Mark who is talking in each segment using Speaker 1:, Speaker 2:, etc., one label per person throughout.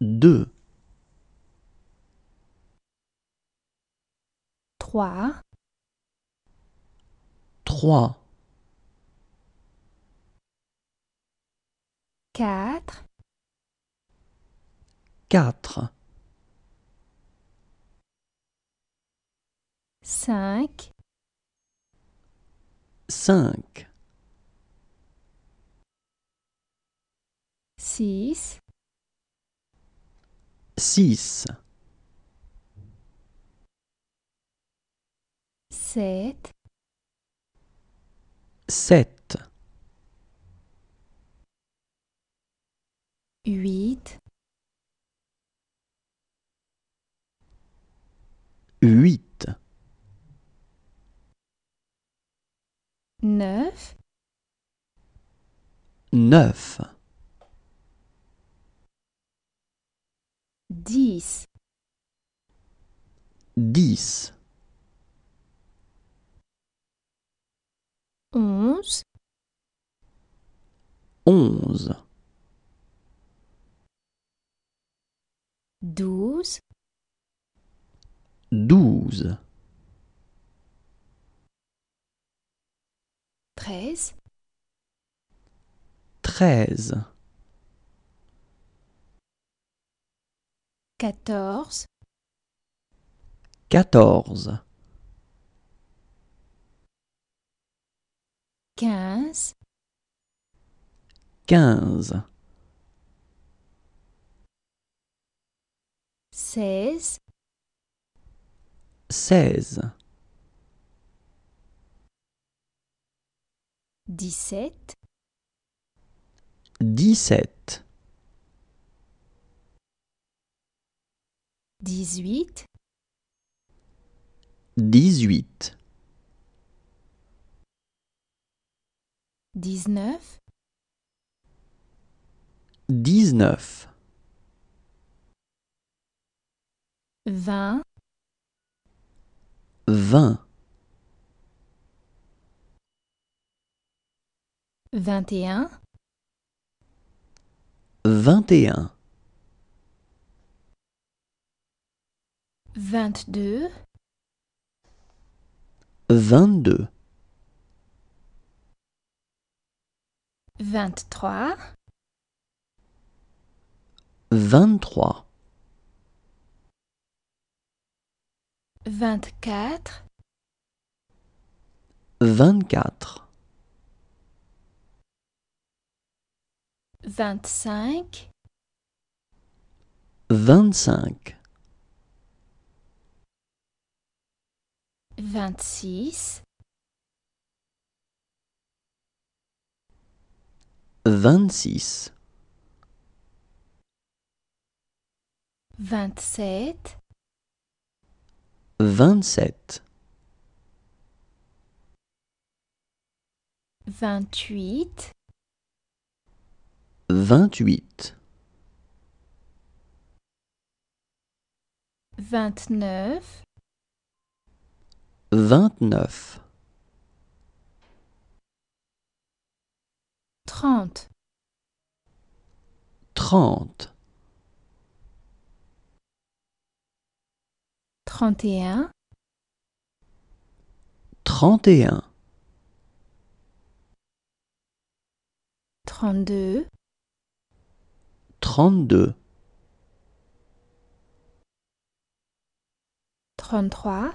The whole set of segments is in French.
Speaker 1: 2
Speaker 2: 3 3 4
Speaker 1: 4
Speaker 2: 5 5 6
Speaker 1: 6
Speaker 2: 7 7 8 8 9
Speaker 1: 9
Speaker 2: 10 11 11 12
Speaker 1: 12 13 13
Speaker 2: quatorze,
Speaker 1: quatorze,
Speaker 2: quinze,
Speaker 1: quinze,
Speaker 2: seize,
Speaker 1: seize,
Speaker 2: dix-sept,
Speaker 1: dix-sept.
Speaker 2: dix-huit,
Speaker 1: dix-huit,
Speaker 2: dix-neuf,
Speaker 1: dix-neuf, vingt, vingt,
Speaker 2: vingt et un,
Speaker 1: vingt et un.
Speaker 2: vingt-deux,
Speaker 1: vingt-deux,
Speaker 2: vingt-trois,
Speaker 1: vingt-trois,
Speaker 2: vingt-quatre,
Speaker 1: vingt-quatre,
Speaker 2: vingt-cinq,
Speaker 1: vingt-cinq.
Speaker 2: 26
Speaker 1: 26
Speaker 2: 27
Speaker 1: 27
Speaker 2: 28
Speaker 1: 28
Speaker 2: 29
Speaker 1: vingt-neuf,
Speaker 2: trente,
Speaker 1: trente,
Speaker 2: trente et un,
Speaker 1: trente et un,
Speaker 2: trente-deux,
Speaker 1: trente-deux,
Speaker 2: trente-trois,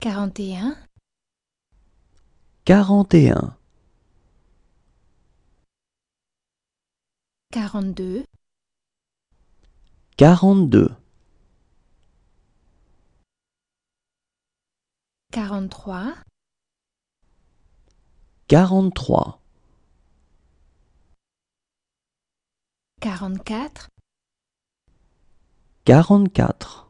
Speaker 2: quarante et un,
Speaker 1: quarante et un,
Speaker 2: quarante-deux,
Speaker 1: quarante-deux,
Speaker 2: quarante-trois,
Speaker 1: quarante-trois,
Speaker 2: quarante-quatre,
Speaker 1: quarante-quatre.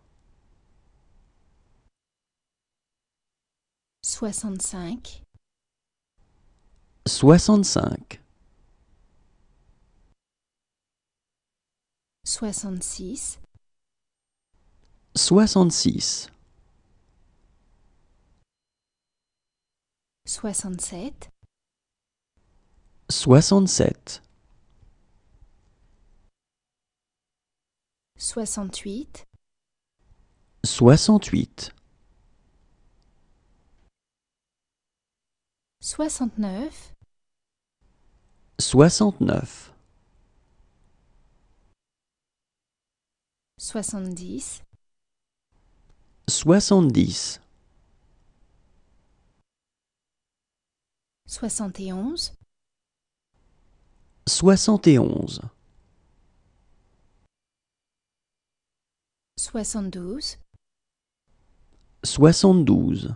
Speaker 2: soixante-cinq,
Speaker 1: soixante-cinq,
Speaker 2: soixante-six,
Speaker 1: soixante-six,
Speaker 2: soixante-sept,
Speaker 1: soixante-sept,
Speaker 2: soixante-huit,
Speaker 1: soixante-huit.
Speaker 2: soixante-neuf,
Speaker 1: soixante-neuf,
Speaker 2: soixante-dix,
Speaker 1: soixante-dix,
Speaker 2: soixante et onze,
Speaker 1: soixante et onze,
Speaker 2: soixante-douze,
Speaker 1: soixante-douze.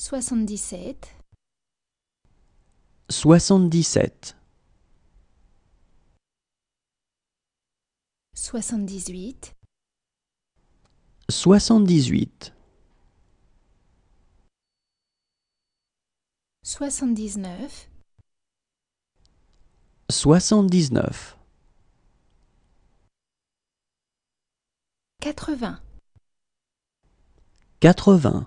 Speaker 2: soixante-dix-sept,
Speaker 1: soixante-dix-sept,
Speaker 2: soixante-dix-huit,
Speaker 1: soixante-dix-huit,
Speaker 2: soixante-dix-neuf,
Speaker 1: soixante-dix-neuf, neuf
Speaker 2: quatre vingt
Speaker 1: quatre-vingts.